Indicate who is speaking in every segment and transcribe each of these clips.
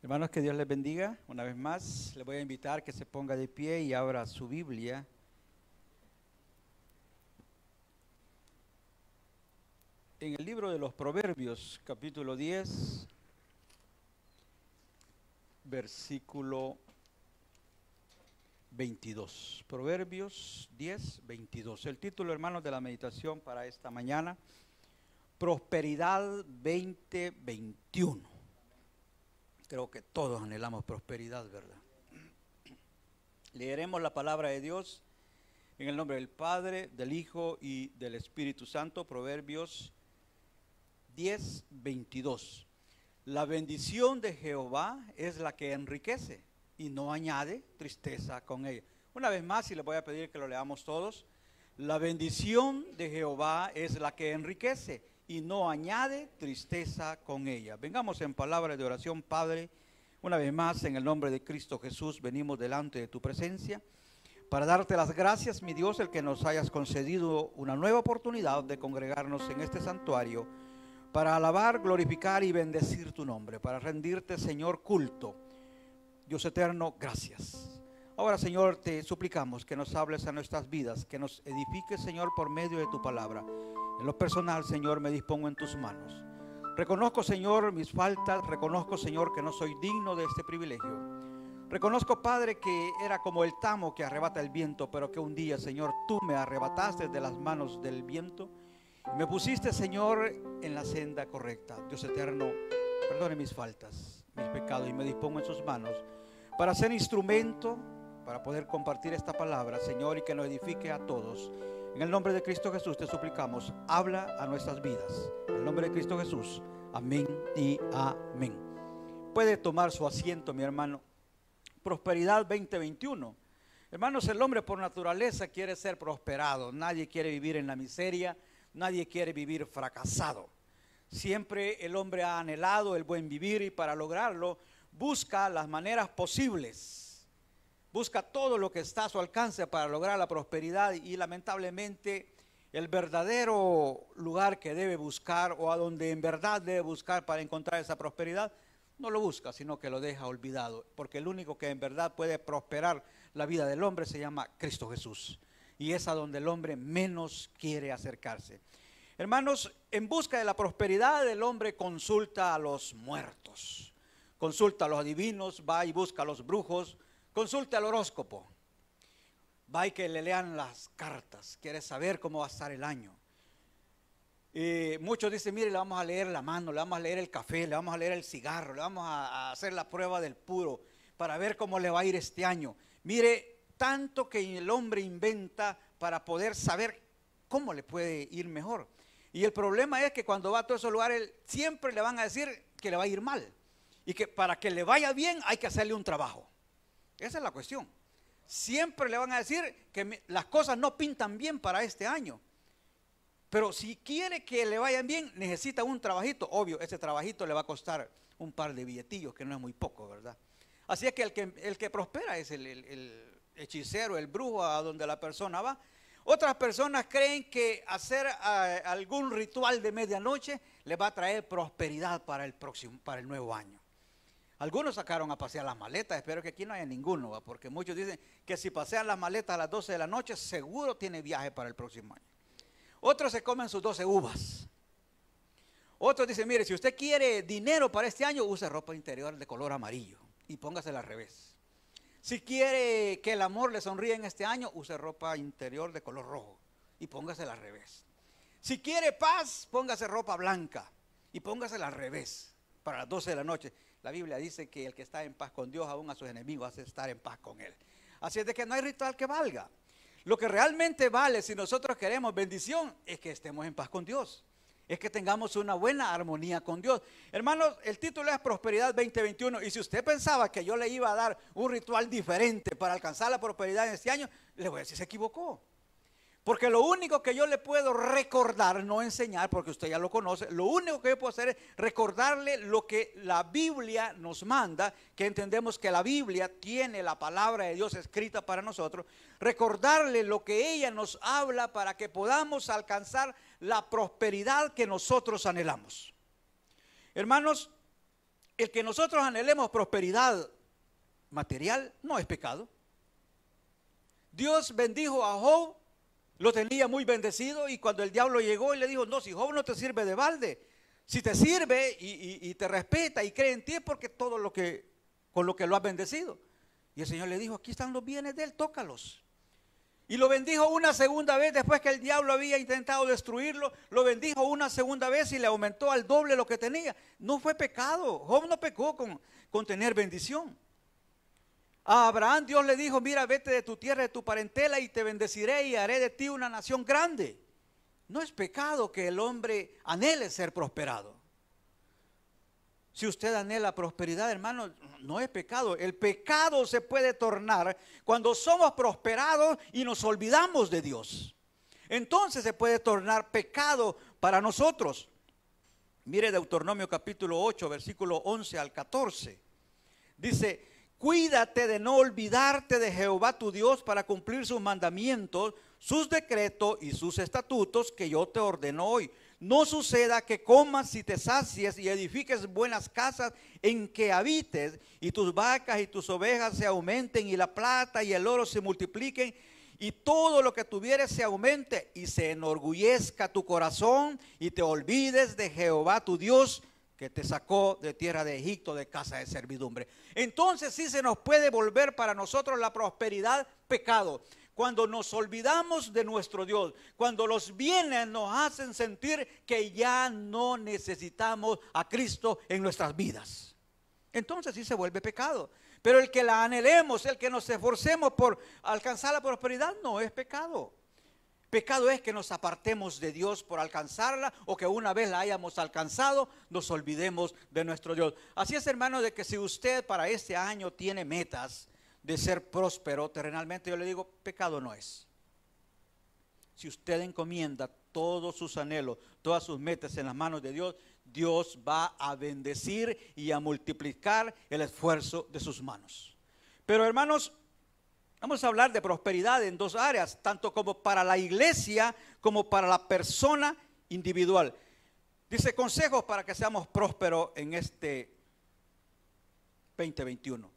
Speaker 1: Hermanos, que Dios les bendiga. Una vez más, les voy a invitar que se ponga de pie y abra su Biblia. En el libro de los Proverbios, capítulo 10, versículo 22. Proverbios 10, 22. El título, hermanos, de la meditación para esta mañana, Prosperidad 2021 Creo que todos anhelamos prosperidad, ¿verdad? Leeremos la palabra de Dios en el nombre del Padre, del Hijo y del Espíritu Santo, Proverbios 10, 22. La bendición de Jehová es la que enriquece y no añade tristeza con ella. Una vez más, y les voy a pedir que lo leamos todos, la bendición de Jehová es la que enriquece y no añade tristeza con ella. Vengamos en palabras de oración, Padre. Una vez más, en el nombre de Cristo Jesús, venimos delante de tu presencia para darte las gracias, mi Dios, el que nos hayas concedido una nueva oportunidad de congregarnos en este santuario, para alabar, glorificar y bendecir tu nombre, para rendirte, Señor, culto. Dios eterno, gracias. Ahora, Señor, te suplicamos que nos hables a nuestras vidas, que nos edifiques, Señor, por medio de tu palabra. En lo personal, Señor, me dispongo en tus manos. Reconozco, Señor, mis faltas. Reconozco, Señor, que no soy digno de este privilegio. Reconozco, Padre, que era como el tamo que arrebata el viento, pero que un día, Señor, tú me arrebataste de las manos del viento. Me pusiste, Señor, en la senda correcta. Dios eterno, perdone mis faltas, mis pecados, y me dispongo en sus manos para ser instrumento, para poder compartir esta palabra, Señor, y que lo edifique a todos. En el nombre de Cristo Jesús te suplicamos, habla a nuestras vidas. En el nombre de Cristo Jesús. Amén y amén. Puede tomar su asiento, mi hermano. Prosperidad 2021. Hermanos, el hombre por naturaleza quiere ser prosperado. Nadie quiere vivir en la miseria. Nadie quiere vivir fracasado. Siempre el hombre ha anhelado el buen vivir y para lograrlo busca las maneras posibles busca todo lo que está a su alcance para lograr la prosperidad y lamentablemente el verdadero lugar que debe buscar o a donde en verdad debe buscar para encontrar esa prosperidad, no lo busca, sino que lo deja olvidado, porque el único que en verdad puede prosperar la vida del hombre se llama Cristo Jesús, y es a donde el hombre menos quiere acercarse. Hermanos, en busca de la prosperidad el hombre consulta a los muertos, consulta a los divinos, va y busca a los brujos, Consulte al horóscopo. Va y que le lean las cartas. Quiere saber cómo va a estar el año. Y muchos dicen, mire, le vamos a leer la mano, le vamos a leer el café, le vamos a leer el cigarro, le vamos a, a hacer la prueba del puro para ver cómo le va a ir este año. Mire, tanto que el hombre inventa para poder saber cómo le puede ir mejor. Y el problema es que cuando va a todos esos lugares, siempre le van a decir que le va a ir mal. Y que para que le vaya bien hay que hacerle un trabajo. Esa es la cuestión. Siempre le van a decir que las cosas no pintan bien para este año. Pero si quiere que le vayan bien, necesita un trabajito. Obvio, ese trabajito le va a costar un par de billetillos, que no es muy poco, ¿verdad? Así es que el que, el que prospera es el, hechicero, el brujo a donde la persona va. Otras personas creen que hacer algún ritual de medianoche Le va a traer prosperidad para el próximo, para el nuevo año. Algunos sacaron a pasear las maletas, espero que aquí no haya ninguno, porque muchos dicen que si pasean las maletas a las 12 de la noche, seguro tiene viaje para el próximo año. Otros se comen sus 12 uvas. Otros dicen, mire, si usted quiere dinero para este año, use ropa interior de color amarillo y póngase al revés. Si quiere que el amor le sonríe en este año, use ropa interior de color rojo y póngasela al revés. Si quiere paz, póngase ropa blanca y póngasela al revés para las 12 de la noche. La Biblia dice que el que está en paz con Dios, aún a sus enemigos, hace estar en paz con Él. Así es de que no hay ritual que valga. Lo que realmente vale si nosotros queremos bendición es que estemos en paz con Dios. Es que tengamos una buena armonía con Dios. Hermanos, el título es Prosperidad 2021. Y si usted pensaba que yo le iba a dar un ritual diferente para alcanzar la prosperidad en este año, le voy a decir, se equivocó. Porque lo único que yo le puedo recordar, no enseñar, porque usted ya lo conoce, lo único que yo puedo hacer es recordarle lo que la Biblia nos manda, que entendemos que la Biblia tiene la palabra de Dios escrita para nosotros, recordarle lo que ella nos habla para que podamos alcanzar la prosperidad que nosotros anhelamos. Hermanos, el que nosotros anhelemos prosperidad material no es pecado. Dios bendijo a Job lo tenía muy bendecido y cuando el diablo llegó y le dijo, no, si Job no te sirve de balde, si te sirve y, te respeta y cree en ti es porque todo lo que, con lo que lo has bendecido. Y el Señor le dijo, aquí están los bienes de él, tócalos. Y lo bendijo una segunda vez después que el diablo había intentado destruirlo. Lo bendijo una segunda vez y le aumentó al doble lo que tenía. No fue pecado. Job no pecó con tener bendición. A Abraham Dios le dijo, mira, vete de tu tierra, de tu parentela y te bendeciré y haré de ti una nación grande. No es pecado que el hombre anhele ser prosperado. Si usted anhela prosperidad, hermano, no es pecado. El pecado se puede tornar cuando somos prosperados y nos olvidamos de Dios. Entonces se puede tornar pecado para nosotros. Mire Deuteronomio capítulo 8, versículo 11 al 14. Dice, Cuídate de no olvidarte de Jehová tu Dios para cumplir sus mandamientos, sus decretos y sus estatutos que yo te ordeno hoy. No suceda que comas y te sacies y edifiques buenas casas en que habites y tus vacas y tus ovejas se aumenten y la plata y el oro se multipliquen y todo lo que tuvieres se aumente y se enorgullezca tu corazón y te olvides de Jehová tu Dios que te sacó de tierra de Egipto, de casa de servidumbre. Entonces sí se nos puede volver para nosotros la prosperidad pecado. Cuando nos olvidamos de nuestro Dios, cuando los bienes nos hacen sentir que ya no necesitamos a Cristo en nuestras vidas. Entonces sí se vuelve pecado. Pero el que la anhelemos, el que nos esforcemos por alcanzar la prosperidad, no es pecado. Pecado es que nos apartemos de Dios por alcanzarla o que una vez la hayamos alcanzado nos olvidemos de nuestro Dios. Así es, hermano, de que si usted para este año tiene metas de ser próspero terrenalmente, yo le digo, pecado no es. Si usted encomienda todos sus anhelos, todas sus metas en las manos de Dios, Dios va a bendecir y a multiplicar el esfuerzo de sus manos. Pero hermanos, Vamos a hablar de prosperidad en dos áreas, tanto como para la iglesia como para la persona individual. Dice consejos para que seamos prósperos en este 2021.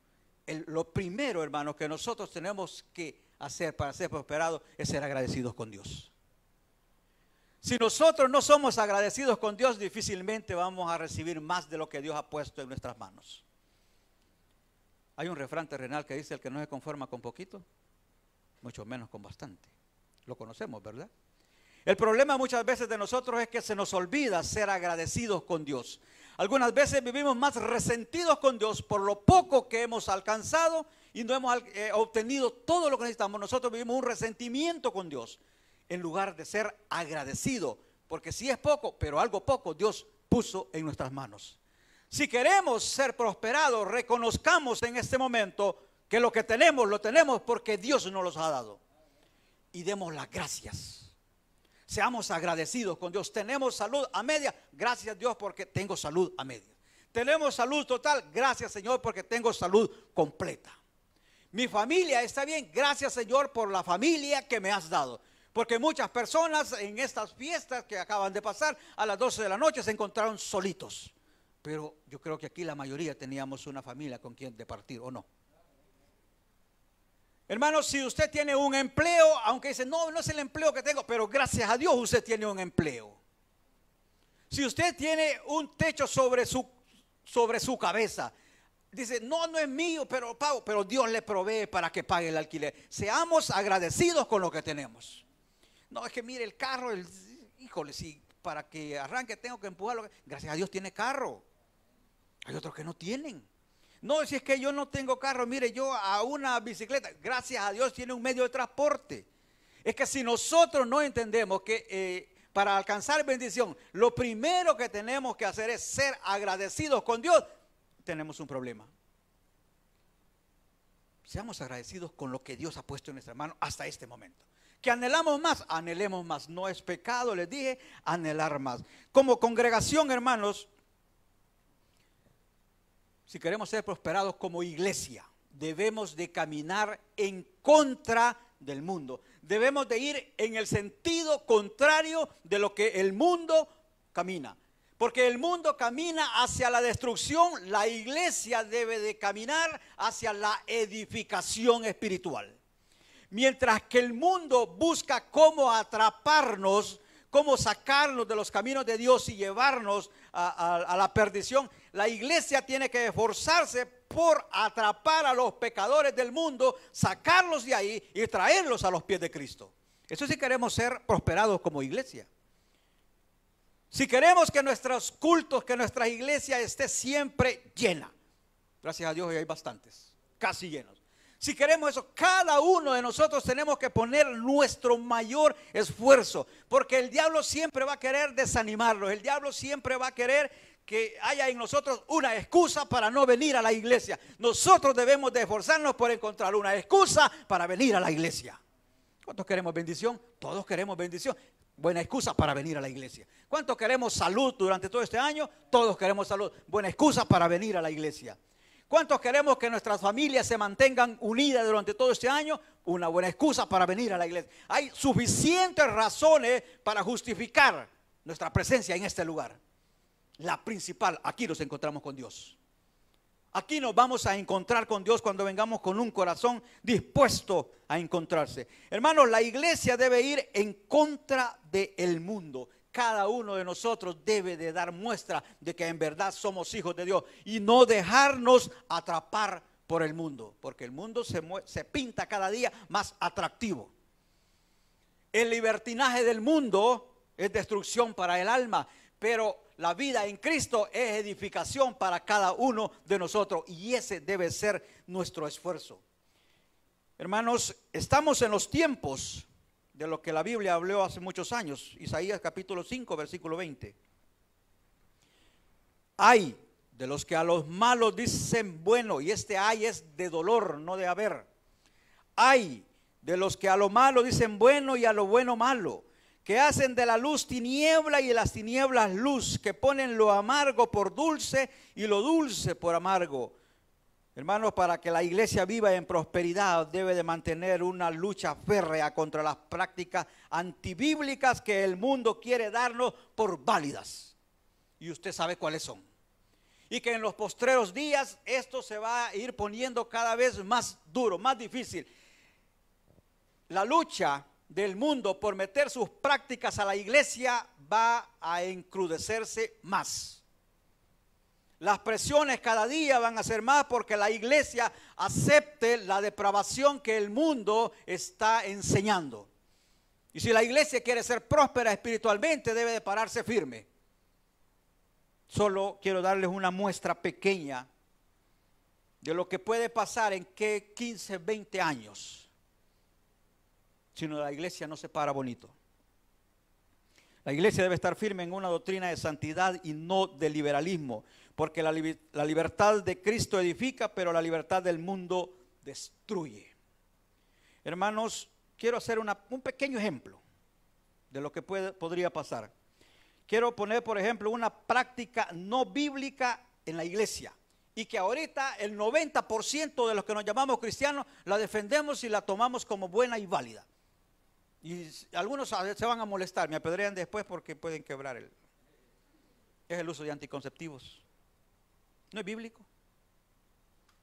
Speaker 1: lo primero, hermano, que nosotros tenemos que hacer para ser prosperados es ser agradecidos con Dios. Si nosotros no somos agradecidos con Dios, difícilmente vamos a recibir más de lo que Dios ha puesto en nuestras manos. Hay un refrán terrenal que dice, el que no se conforma con poquito, mucho menos con bastante. Lo conocemos, ¿verdad? El problema muchas veces de nosotros es que se nos olvida ser agradecidos con Dios. Algunas veces vivimos más resentidos con Dios por lo poco que hemos alcanzado y no hemos eh, obtenido todo lo que necesitamos. Nosotros vivimos un resentimiento con Dios en lugar de ser agradecido, porque si es poco, pero algo poco Dios puso en nuestras manos. Si queremos ser prosperados, reconozcamos en este momento que lo que tenemos lo tenemos porque Dios nos los ha dado. Y demos las gracias. Seamos agradecidos con Dios. Tenemos salud a media. Gracias Dios porque tengo salud a media. Tenemos salud total. Gracias Señor porque tengo salud completa. Mi familia está bien. Gracias Señor por la familia que me has dado. Porque muchas personas en estas fiestas que acaban de pasar a las 12 de la noche se encontraron solitos. Pero yo creo que aquí la mayoría teníamos una familia con quien departir, ¿o no? Hermano, si usted tiene un empleo, aunque dice, no, no es el empleo que tengo, pero gracias a Dios usted tiene un empleo. Si usted tiene un techo sobre su, sobre su cabeza, dice, no, no es mío, pero pago, pero Dios le provee para que pague el alquiler. Seamos agradecidos con lo que tenemos. No, es que mire el carro, híjole, si para que arranque tengo que empujarlo. Gracias a Dios tiene carro. Hay otros que no tienen. No, si es que yo no tengo carro, mire, yo a una bicicleta, gracias a Dios tiene un medio de transporte. Es que si nosotros no entendemos que eh, para alcanzar bendición, lo primero que tenemos que hacer es ser agradecidos con Dios, tenemos un problema. Seamos agradecidos con lo que Dios ha puesto en nuestra mano hasta este momento. Que anhelamos más, anhelemos más. No es pecado, les dije, anhelar más. Como congregación, hermanos, si queremos ser prosperados como iglesia, debemos de caminar en contra del mundo. Debemos de ir en el sentido contrario de lo que el mundo camina. Porque el mundo camina hacia la destrucción, la iglesia debe de caminar hacia la edificación espiritual. Mientras que el mundo busca cómo atraparnos cómo sacarnos de los caminos de Dios y llevarnos a, la perdición. La iglesia tiene que esforzarse por atrapar a los pecadores del mundo, sacarlos de ahí y traerlos a los pies de Cristo. Eso sí queremos ser prosperados como iglesia. Si queremos que nuestros cultos, que nuestra iglesia esté siempre llena. Gracias a Dios hoy hay bastantes, casi llenos. Si queremos eso, cada uno de nosotros tenemos que poner nuestro mayor esfuerzo, porque el diablo siempre va a querer desanimarnos el diablo siempre va a querer que haya en nosotros una excusa para no venir a la iglesia. Nosotros debemos de esforzarnos por encontrar una excusa para venir a la iglesia. ¿Cuántos queremos bendición? Todos queremos bendición. Buena excusa para venir a la iglesia. ¿Cuántos queremos salud durante todo este año? Todos queremos salud. Buena excusa para venir a la iglesia. ¿Cuántos queremos que nuestras familias se mantengan unidas durante todo este año? Una buena excusa para venir a la iglesia. Hay suficientes razones para justificar nuestra presencia en este lugar. La principal, aquí nos encontramos con Dios. Aquí nos vamos a encontrar con Dios cuando vengamos con un corazón dispuesto a encontrarse. Hermanos, la iglesia debe ir en contra del mundo cada uno de nosotros debe de dar muestra de que en verdad somos hijos de Dios y no dejarnos atrapar por el mundo, porque el mundo se, se pinta cada día más atractivo. El libertinaje del mundo es destrucción para el alma, pero la vida en Cristo es edificación para cada uno de nosotros y ese debe ser nuestro esfuerzo. Hermanos, estamos en los tiempos de lo que la Biblia habló hace muchos años, Isaías capítulo 5, versículo 20. Hay de los que a los malos dicen bueno, y este hay es de dolor, no de haber. Hay de los que a lo malo dicen bueno y a lo bueno malo, que hacen de la luz tiniebla y de las tinieblas luz, que ponen lo amargo por dulce y lo dulce por amargo. Hermanos, para que la iglesia viva en prosperidad debe de mantener una lucha férrea contra las prácticas antibíblicas que el mundo quiere darnos por válidas. Y usted sabe cuáles son. Y que en los postreros días esto se va a ir poniendo cada vez más duro, más difícil. La lucha del mundo por meter sus prácticas a la iglesia va a encrudecerse más. Las presiones cada día van a ser más porque la iglesia acepte la depravación que el mundo está enseñando. Y si la iglesia quiere ser próspera espiritualmente, debe de pararse firme. Solo quiero darles una muestra pequeña de lo que puede pasar en qué 15, 20 años, no, la iglesia no se para bonito. La iglesia debe estar firme en una doctrina de santidad y no de liberalismo porque la, libertad de Cristo edifica, pero la libertad del mundo destruye. Hermanos, quiero hacer un pequeño ejemplo de lo que podría pasar. Quiero poner, por ejemplo, una práctica no bíblica en la iglesia y que ahorita el 90% de los que nos llamamos cristianos la defendemos y la tomamos como buena y válida. Y algunos se van a molestar, me apedrean después porque pueden quebrar el... Es el uso de anticonceptivos. No es bíblico.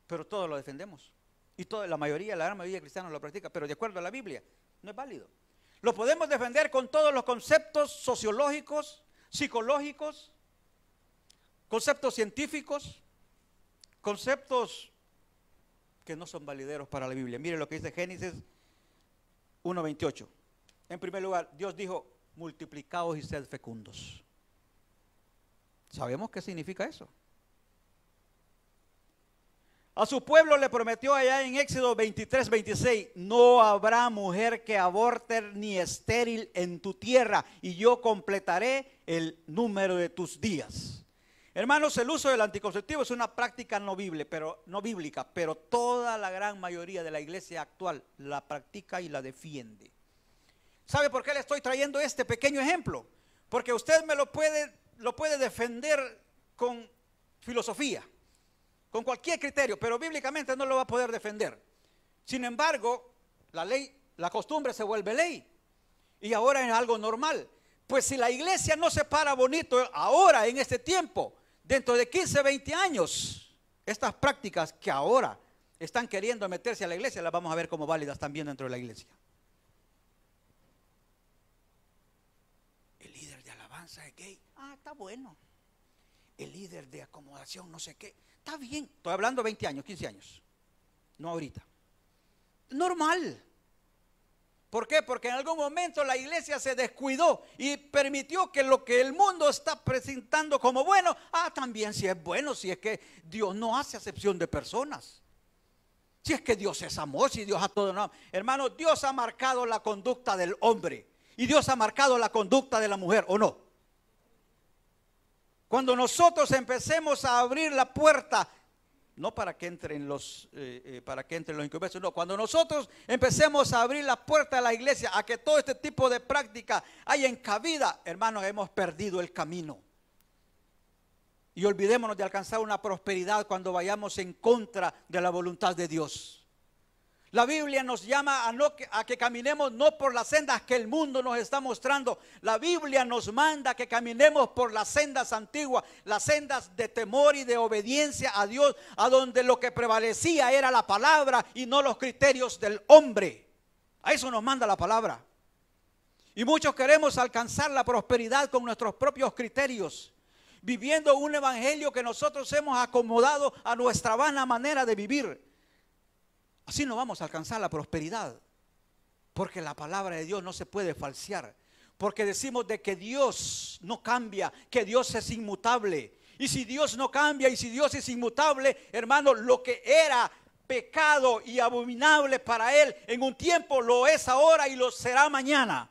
Speaker 1: Pero todos lo defendemos. Y toda, la mayoría, la gran mayoría de cristianos lo practica, pero de acuerdo a la Biblia, no es válido. Lo podemos defender con todos los conceptos sociológicos, psicológicos, conceptos científicos, conceptos que no son valideros para la Biblia. Mire lo que dice Génesis 1.28. En primer lugar, Dios dijo, multiplicaos y sed fecundos. ¿Sabemos qué significa eso? A su pueblo le prometió allá en Éxodo 23, 26, no habrá mujer que aborte ni estéril en tu tierra, y yo completaré el número de tus días. Hermanos, el uso del anticonceptivo es una práctica no, bíblica, pero toda la gran mayoría de la iglesia actual la practica y la defiende. ¿Sabe por qué le estoy trayendo este pequeño ejemplo? Porque usted me lo puede, lo puede defender con filosofía con cualquier criterio, pero bíblicamente no lo va a poder defender. Sin embargo, la ley, la costumbre se vuelve ley y ahora es algo normal. Pues si la iglesia no se para bonito ahora en este tiempo, dentro de 15, 20 años, estas prácticas que ahora están queriendo meterse a la iglesia, las vamos a ver como válidas también dentro de la iglesia. El líder de alabanza es gay. Ah, está bueno. El líder de acomodación, no sé qué está bien. Estoy hablando 20 años, 15 años. No ahorita. Normal. ¿Por qué? Porque en algún momento la iglesia se descuidó y permitió que lo que el mundo está presentando como bueno, ah, también si es bueno, si es que Dios no hace acepción de personas. Si es que Dios es amor, si Dios a todo no. Hermano, Dios ha marcado la conducta del hombre y Dios ha marcado la conducta de la mujer, ¿o no? Cuando nosotros empecemos a abrir la puerta, no para que entren los, eh, eh para que entren los no, cuando nosotros empecemos a abrir la puerta a la iglesia a que todo este tipo de práctica haya encabida, hermanos, hemos perdido el camino. Y olvidémonos de alcanzar una prosperidad cuando vayamos en contra de la voluntad de Dios. La Biblia nos llama a, a, que caminemos no por las sendas que el mundo nos está mostrando. La Biblia nos manda que caminemos por las sendas antiguas, las sendas de temor y de obediencia a Dios, a donde lo que prevalecía era la palabra y no los criterios del hombre. A eso nos manda la palabra. Y muchos queremos alcanzar la prosperidad con nuestros propios criterios, viviendo un evangelio que nosotros hemos acomodado a nuestra vana manera de vivir Así no vamos a alcanzar la prosperidad. Porque la palabra de Dios no se puede falsear. Porque decimos de que Dios no cambia, que Dios es inmutable. Y si Dios no cambia y si Dios es inmutable, hermano, lo que era pecado y abominable para él en un tiempo lo es ahora y lo será mañana.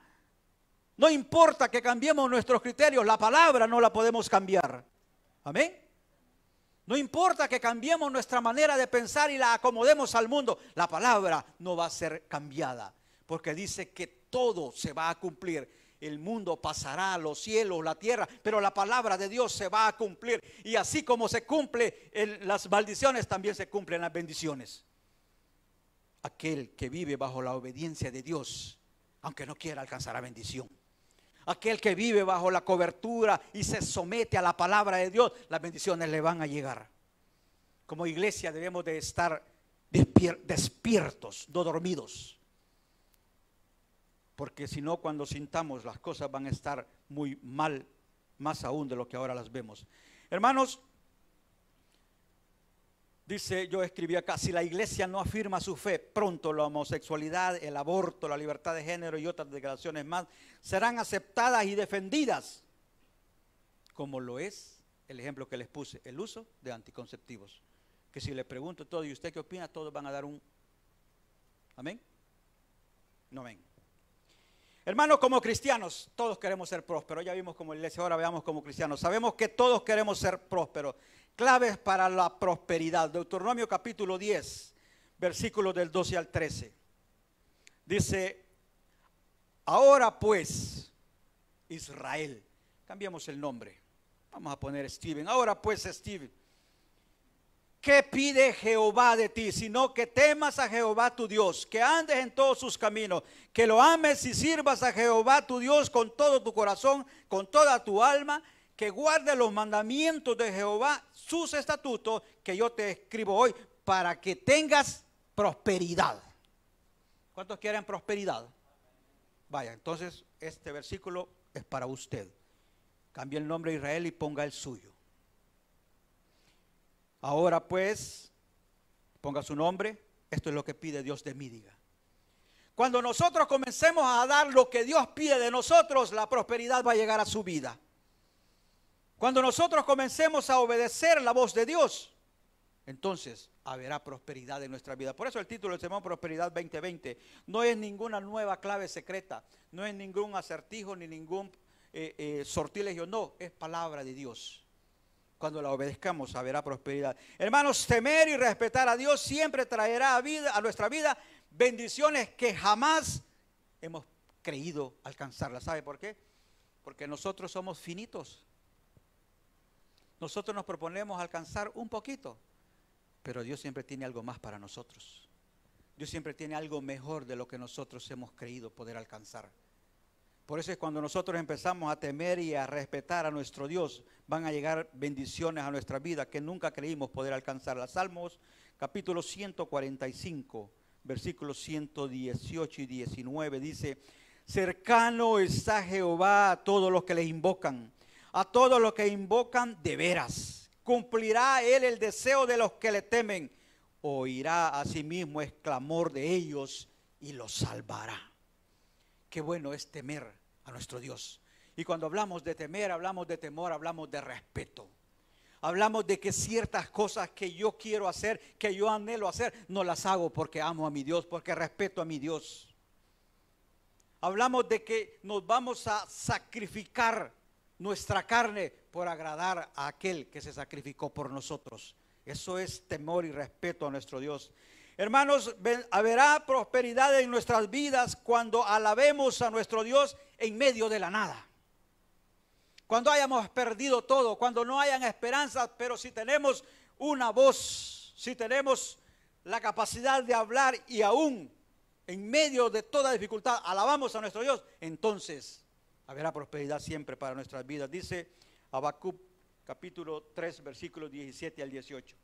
Speaker 1: No importa que cambiemos nuestros criterios, la palabra no la podemos cambiar. Amén. No importa que cambiemos nuestra manera de pensar y la acomodemos al mundo, la palabra no va a ser cambiada, porque dice que todo se va a cumplir. El mundo pasará, los cielos, la tierra, pero la palabra de Dios se va a cumplir. Y así como se cumple las maldiciones, también se cumplen las bendiciones. Aquel que vive bajo la obediencia de Dios, aunque no quiera, alcanzará bendición aquel que vive bajo la cobertura y se somete a la palabra de Dios, las bendiciones le van a llegar. Como iglesia debemos de estar despiertos, no dormidos. Porque si no, cuando sintamos las cosas van a estar muy mal, más aún de lo que ahora las vemos. Hermanos, Dice, yo escribí acá, si la iglesia no afirma su fe, pronto la homosexualidad, el aborto, la libertad de género y otras declaraciones más serán aceptadas y defendidas, como lo es el ejemplo que les puse, el uso de anticonceptivos. Que si le pregunto todo, ¿y usted qué opina? Todos van a dar un... ¿Amén? No amén. Hermanos, como cristianos, todos queremos ser prósperos. Ya vimos como iglesia, ahora veamos como cristianos. Sabemos que todos queremos ser prósperos claves para la prosperidad. Deuteronomio capítulo 10, versículos del 12 al 13. Dice, ahora pues, Israel, cambiamos el nombre, vamos a poner Steven, ahora pues Steven, ¿qué pide Jehová de ti? Sino que temas a Jehová tu Dios, que andes en todos sus caminos, que lo ames y sirvas a Jehová tu Dios con todo tu corazón, con toda tu alma que guarde los mandamientos de Jehová, sus estatutos, que yo te escribo hoy, para que tengas prosperidad. ¿Cuántos quieren prosperidad? Vaya, entonces este versículo es para usted. Cambie el nombre de Israel y ponga el suyo. Ahora pues, ponga su nombre. Esto es lo que pide Dios de mí, diga. Cuando nosotros comencemos a dar lo que Dios pide de nosotros, la prosperidad va a llegar a su vida. Cuando nosotros comencemos a obedecer la voz de Dios, entonces habrá prosperidad en nuestra vida. Por eso el título del sermón Prosperidad 2020 no es ninguna nueva clave secreta, no es ningún acertijo ni ningún eh, eh, sortilegio, no, es palabra de Dios. Cuando la obedezcamos habrá prosperidad. Hermanos, temer y respetar a Dios siempre traerá a, vida, a nuestra vida bendiciones que jamás hemos creído alcanzarlas. ¿Sabe por qué? Porque nosotros somos finitos. Nosotros nos proponemos alcanzar un poquito, pero Dios siempre tiene algo más para nosotros. Dios siempre tiene algo mejor de lo que nosotros hemos creído poder alcanzar. Por eso es cuando nosotros empezamos a temer y a respetar a nuestro Dios, van a llegar bendiciones a nuestra vida que nunca creímos poder alcanzar. Las Salmos, capítulo 145, versículos 118 y 19, dice, cercano está Jehová a todos los que le invocan a todos los que invocan de veras. Cumplirá él el deseo de los que le temen. Oirá a sí mismo el clamor de ellos y los salvará. Qué bueno es temer a nuestro Dios. Y cuando hablamos de temer, hablamos de temor, hablamos de respeto. Hablamos de que ciertas cosas que yo quiero hacer, que yo anhelo hacer, no las hago porque amo a mi Dios, porque respeto a mi Dios. Hablamos de que nos vamos a sacrificar nuestra carne por agradar a aquel que se sacrificó por nosotros. Eso es temor y respeto a nuestro Dios. Hermanos, habrá prosperidad en nuestras vidas cuando alabemos a nuestro Dios en medio de la nada. Cuando hayamos perdido todo, cuando no hayan esperanzas, pero si tenemos una voz, si tenemos la capacidad de hablar y aún en medio de toda dificultad alabamos a nuestro Dios, entonces habrá prosperidad siempre para nuestras vidas. Dice Habacuc capítulo 3, versículos 17 al 18.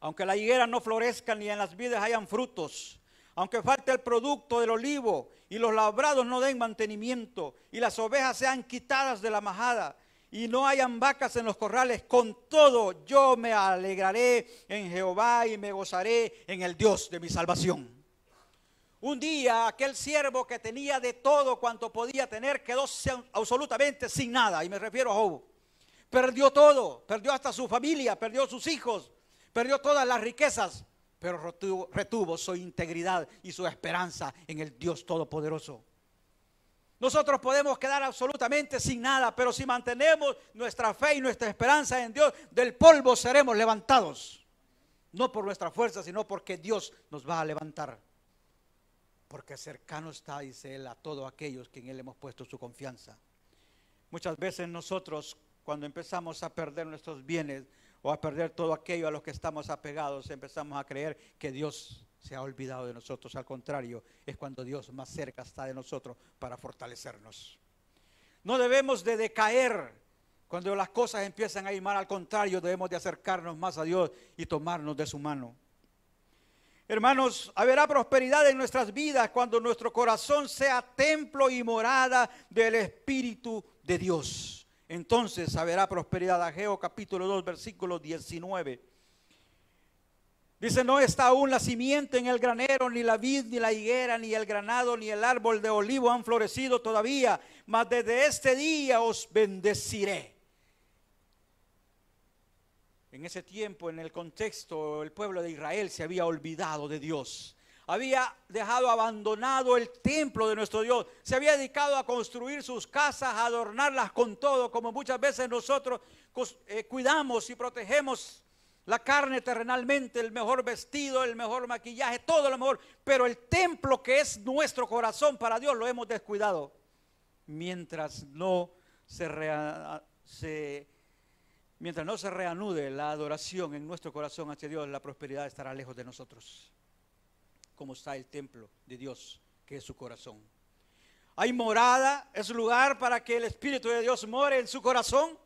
Speaker 1: Aunque la higuera no florezca ni en las vidas hayan frutos, aunque falte el producto del olivo y los labrados no den mantenimiento y las ovejas sean quitadas de la majada y no hayan vacas en los corrales, con todo yo me alegraré en Jehová y me gozaré en el Dios de mi salvación. Un día aquel siervo que tenía de todo cuanto podía tener quedó absolutamente sin nada, y me refiero a Job. Perdió todo, perdió hasta su familia, perdió sus hijos, perdió todas las riquezas, pero retuvo, retuvo su integridad y su esperanza en el Dios Todopoderoso. Nosotros podemos quedar absolutamente sin nada, pero si mantenemos nuestra fe y nuestra esperanza en Dios, del polvo seremos levantados. No por nuestra fuerza, sino porque Dios nos va a levantar porque cercano está, dice Él, a todos aquellos que en Él hemos puesto su confianza. Muchas veces nosotros, cuando empezamos a perder nuestros bienes o a perder todo aquello a lo que estamos apegados, empezamos a creer que Dios se ha olvidado de nosotros. Al contrario, es cuando Dios más cerca está de nosotros para fortalecernos. No debemos de decaer cuando las cosas empiezan a ir mal, al contrario, debemos de acercarnos más a Dios y tomarnos de su mano. Hermanos, habrá prosperidad en nuestras vidas cuando nuestro corazón sea templo y morada del Espíritu de Dios. Entonces habrá prosperidad. Ageo capítulo 2, versículo 19. Dice, no está aún la simiente en el granero, ni la vid, ni la higuera, ni el granado, ni el árbol de olivo han florecido todavía, mas desde este día os bendeciré. En ese tiempo, en el contexto, el pueblo de Israel se había olvidado de Dios. Había dejado abandonado el templo de nuestro Dios. Se había dedicado a construir sus casas, a adornarlas con todo, como muchas veces nosotros eh, cuidamos y protegemos la carne terrenalmente, el mejor vestido, el mejor maquillaje, todo lo mejor. Pero el templo que es nuestro corazón para Dios lo hemos descuidado. Mientras no se, se Mientras no se reanude la adoración en nuestro corazón hacia Dios, la prosperidad estará lejos de nosotros, como está el templo de Dios, que es su corazón. Hay morada, es lugar para que el Espíritu de Dios more en su corazón,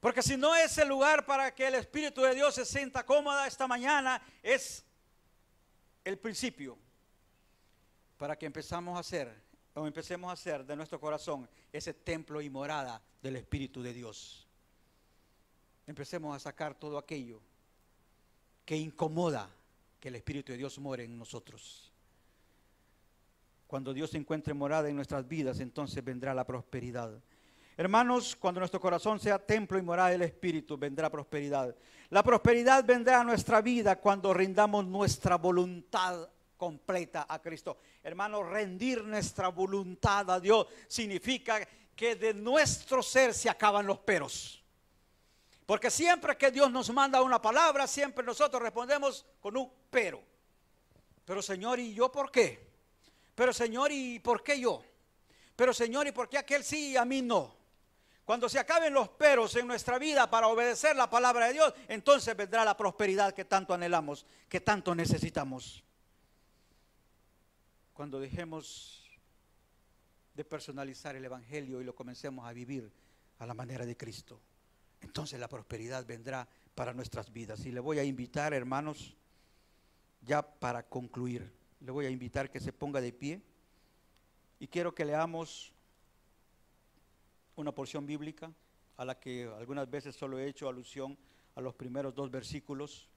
Speaker 1: porque si no es el lugar para que el Espíritu de Dios se sienta cómoda esta mañana, es el principio para que empezamos a hacer o empecemos a hacer de nuestro corazón ese templo y morada del Espíritu de Dios empecemos a sacar todo aquello que incomoda que el Espíritu de Dios muere en nosotros. Cuando Dios se encuentre morada en nuestras vidas, entonces vendrá la prosperidad. Hermanos, cuando nuestro corazón sea templo y morada del Espíritu, vendrá prosperidad. La prosperidad vendrá a nuestra vida cuando rindamos nuestra voluntad completa a Cristo. Hermanos, rendir nuestra voluntad a Dios significa que de nuestro ser se acaban los peros. Porque siempre que Dios nos manda una palabra, siempre nosotros respondemos con un pero. Pero Señor, ¿y yo por qué? Pero Señor, ¿y por qué yo? Pero Señor, ¿y por qué aquel sí y a mí no? Cuando se acaben los peros en nuestra vida para obedecer la palabra de Dios, entonces vendrá la prosperidad que tanto anhelamos, que tanto necesitamos. Cuando dejemos de personalizar el Evangelio y lo comencemos a vivir a la manera de Cristo entonces la prosperidad vendrá para nuestras vidas. Y le voy a invitar, hermanos, ya para concluir, le voy a invitar que se ponga de pie y quiero que leamos una porción bíblica a la que algunas veces solo he hecho alusión a los primeros dos versículos.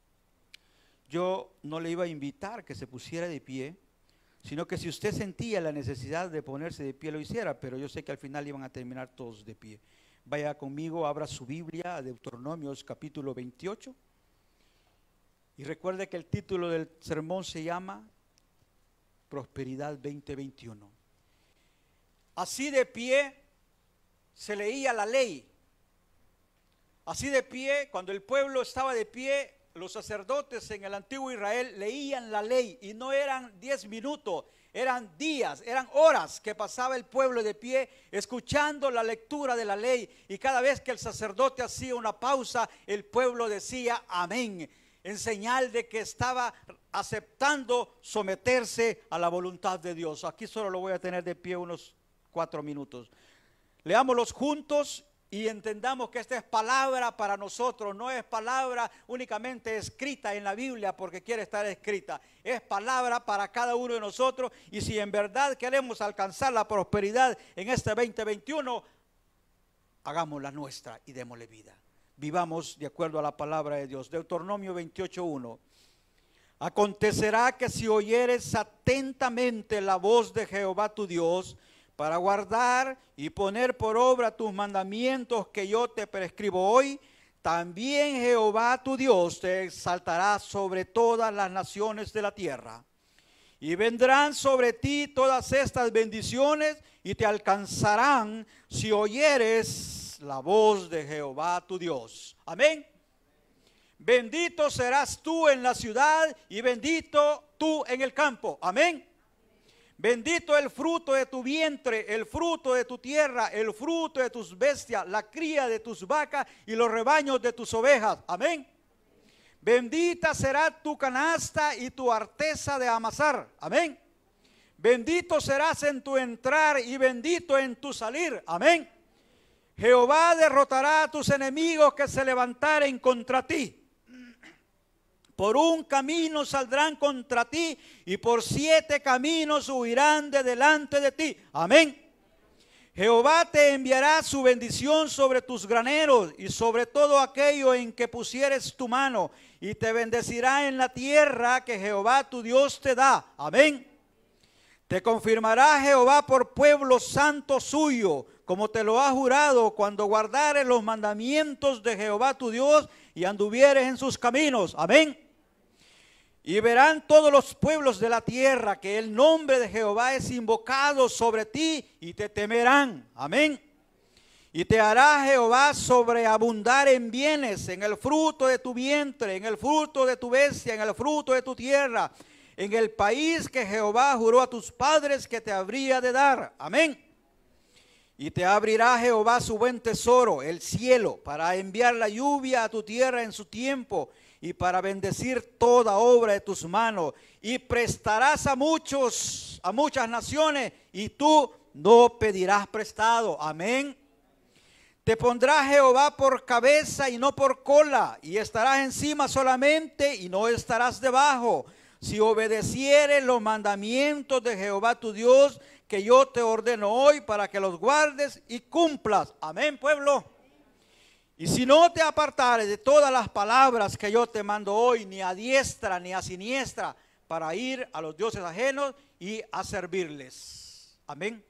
Speaker 1: Yo no le iba a invitar que se pusiera de pie, sino que si usted sentía la necesidad de ponerse de pie lo hiciera, pero yo sé que al final iban a terminar todos de pie. Vaya conmigo, abra su Biblia Deuteronomios capítulo 28. Y recuerde que el título del sermón se llama Prosperidad 2021. Así de pie se leía la ley. Así de pie, cuando el pueblo estaba de pie, los sacerdotes en el antiguo Israel leían la ley y no eran 10 minutos, eran días, eran horas que pasaba el pueblo de pie escuchando la lectura de la ley y cada vez que el sacerdote hacía una pausa, el pueblo decía amén, en señal de que estaba aceptando someterse a la voluntad de Dios. Aquí solo lo voy a tener de pie unos cuatro minutos. Leámoslos juntos y entendamos que esta es palabra para nosotros, no es palabra únicamente escrita en la Biblia porque quiere estar escrita, es palabra para cada uno de nosotros y si en verdad queremos alcanzar la prosperidad en este 2021, hagámosla nuestra y démosle vida. Vivamos de acuerdo a la palabra de Dios. Deuteronomio 28.1. Acontecerá que si oyeres atentamente la voz de Jehová tu Dios, para guardar y poner por obra tus mandamientos que yo te prescribo hoy, también Jehová tu Dios te exaltará sobre todas las naciones de la tierra. Y vendrán sobre ti todas estas bendiciones y te alcanzarán si oyeres la voz de Jehová tu Dios. Amén. Bendito serás tú en la ciudad y bendito tú en el campo. Amén. Bendito el fruto de tu vientre, el fruto de tu tierra, el fruto de tus bestias, la cría de tus vacas y los rebaños de tus ovejas. Amén. Bendita será tu canasta y tu arteza de amasar. Amén. Bendito serás en tu entrar y bendito en tu salir. Amén. Jehová derrotará a tus enemigos que se levantaren contra ti. Por un camino saldrán contra ti y por siete caminos huirán de delante de ti. Amén. Jehová te enviará su bendición sobre tus graneros y sobre todo aquello en que pusieres tu mano y te bendecirá en la tierra que Jehová tu Dios te da. Amén. Te confirmará Jehová por pueblo santo suyo como te lo ha jurado, cuando guardares los mandamientos de Jehová tu Dios y anduvieres en sus caminos. Amén. Y verán todos los pueblos de la tierra que el nombre de Jehová es invocado sobre ti y te temerán. Amén. Y te hará Jehová sobreabundar en bienes, en el fruto de tu vientre, en el fruto de tu bestia, en el fruto de tu tierra, en el país que Jehová juró a tus padres que te habría de dar. Amén. Y te abrirá Jehová su buen tesoro, el cielo, para enviar la lluvia a tu tierra en su tiempo y para bendecir toda obra de tus manos. Y prestarás a muchos, a muchas naciones, y tú no pedirás prestado. Amén. Te pondrá Jehová por cabeza y no por cola, y estarás encima solamente y no estarás debajo. Si obedecieres los mandamientos de Jehová tu Dios, que yo te ordeno hoy para que los guardes y cumplas. Amén, pueblo. Y si no te apartares de todas las palabras que yo te mando hoy, ni a diestra ni a siniestra, para ir a los dioses ajenos y a servirles. Amén.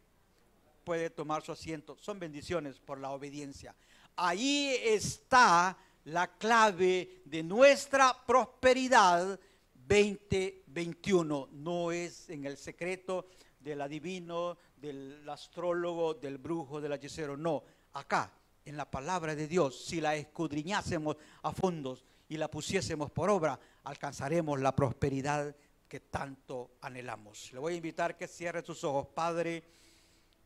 Speaker 1: Puede tomar su asiento. Son bendiciones por la obediencia. Ahí está la clave de nuestra prosperidad 2021. No es en el secreto del adivino, del astrólogo, del brujo, del hechicero. No, acá, en la palabra de Dios, si la escudriñásemos a fondos y la pusiésemos por obra, alcanzaremos la prosperidad que tanto anhelamos. Le voy a invitar que cierre sus ojos, Padre.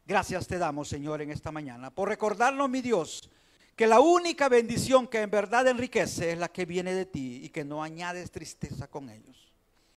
Speaker 1: Gracias te damos, Señor, en esta mañana, por recordarnos, mi Dios, que la única bendición que en verdad enriquece es la que viene de ti y que no añades tristeza con ellos.